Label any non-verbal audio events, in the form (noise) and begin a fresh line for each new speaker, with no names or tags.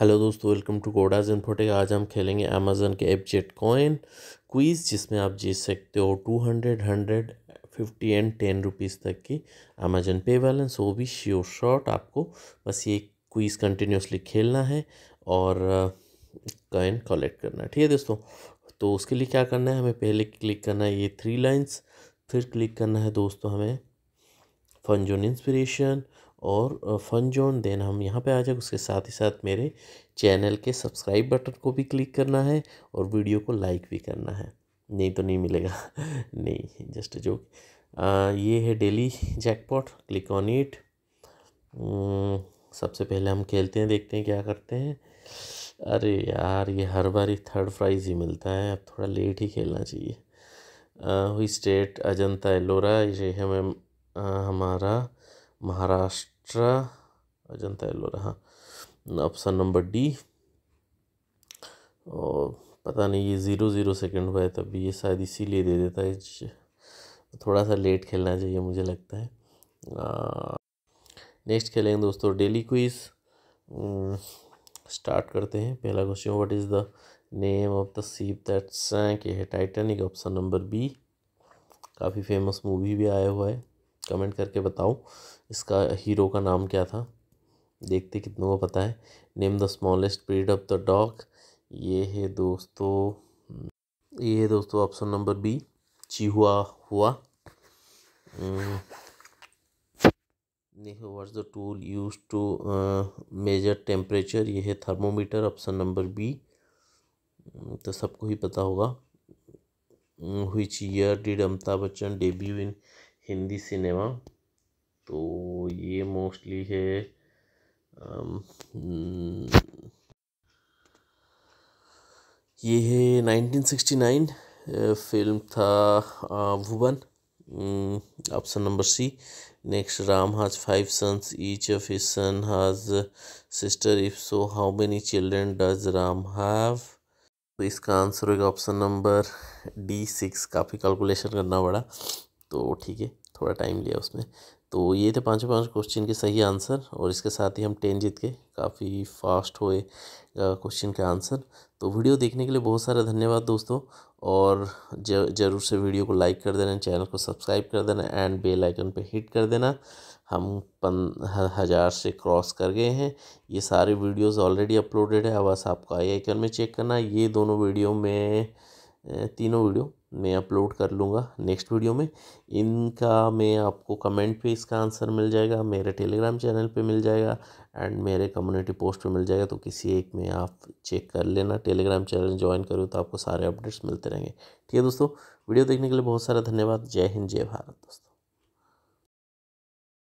hello दोस्तों welcome to कोडाज infotech आज हम खेलेंगे अमेजन के एप जेट कॉइन क्वीज़ जिसमें आप जीत सकते हो two hundred hundred fifty and ten rupees तक की अमेजन पे बैलेंस वो भी श्योर शॉट आपको बस ये क्वीज़ कंटिन्यूसली खेलना है और कॉइन कलेक्ट करना है ठीक है दोस्तों तो उसके लिए क्या करना है हमें पहले क्लिक करना है ये थ्री लाइन्स फिर क्लिक करना है दोस्तों हमें फनजोन इंस्पिरेशन और फन जोन देन हम यहाँ पे आ जाए उसके साथ ही साथ मेरे चैनल के सब्सक्राइब बटन को भी क्लिक करना है और वीडियो को लाइक भी करना है नहीं तो नहीं मिलेगा (laughs) नहीं जस्ट जो आ, ये है daily jackpot click on it सबसे पहले हम खेलते हैं देखते हैं क्या करते हैं अरे यार ये हर बार ही थर्ड प्राइज़ ही मिलता है अब थोड़ा लेट ही खेलना चाहिए हुई स्टेट अजंता एलोरा ये है मैम हमारा महाराष्ट्र अजंता एलोर हाँ ऑप्शन नंबर डी और पता नहीं ये ज़ीरो ज़ीरो सेकेंड हुआ है तभी ये शायद इसीलिए दे देता है थोड़ा सा लेट खेलना चाहिए मुझे लगता है नेक्स्ट खेलेंगे दोस्तों डेली क्विज स्टार्ट करते हैं पहला question what is the name of the ship that's sank ये है टाइटैनिक ऑप्शन नंबर बी काफ़ी फेमस मूवी भी आया हुआ है कमेंट करके बताओ इसका हीरो का नाम क्या था देखते कितनों को पता है name the smallest period of the dog ये है दोस्तों ये है दोस्तों option number B Chihuahua देखो hmm, the tool use to measure temperature ये है thermometer option number B hmm, तो सबको ही पता होगा hmm, which year did Amitabh Bachchan debut in Hindi cinema तो ये मोस्टली है ये है 1969 फिल्म था Bhuvan option number C next Ram has five sons each of his son has sister if so how many children does Ram have तो इसका आंसर होगा ऑप्शन नंबर डी सिक्स काफ़ी कैलकुलेशन करना पड़ा तो ठीक है थोड़ा टाइम लिया उसमें तो ये थे पाँच पाँच क्वेश्चन के सही आंसर और इसके साथ ही हम टेन जीत के काफ़ी फास्ट हुए क्वेश्चन के आंसर तो वीडियो देखने के लिए बहुत सारा धन्यवाद दोस्तों और ज़रूर से वीडियो को लाइक कर देना चैनल को सब्सक्राइब कर देना एंड बेल आइकन पे हिट कर देना हम पन हज़ार से क्रॉस कर गए हैं ये सारे वीडियोस ऑलरेडी अपलोडेड है अब बस आपको आई आइकन में चेक करना ये दोनों वीडियो में तीनों वीडियो मैं अपलोड कर लूँगा नेक्स्ट वीडियो में इनका मैं आपको कमेंट पे इसका आंसर मिल जाएगा मेरे टेलीग्राम चैनल पे मिल जाएगा एंड मेरे कम्युनिटी पोस्ट पे मिल जाएगा तो किसी एक में आप चेक कर लेना टेलीग्राम चैनल ज्वाइन करो तो आपको सारे अपडेट्स मिलते रहेंगे ठीक है दोस्तों वीडियो देखने के लिए बहुत सारा धन्यवाद जय हिंद जय भारत दोस्तों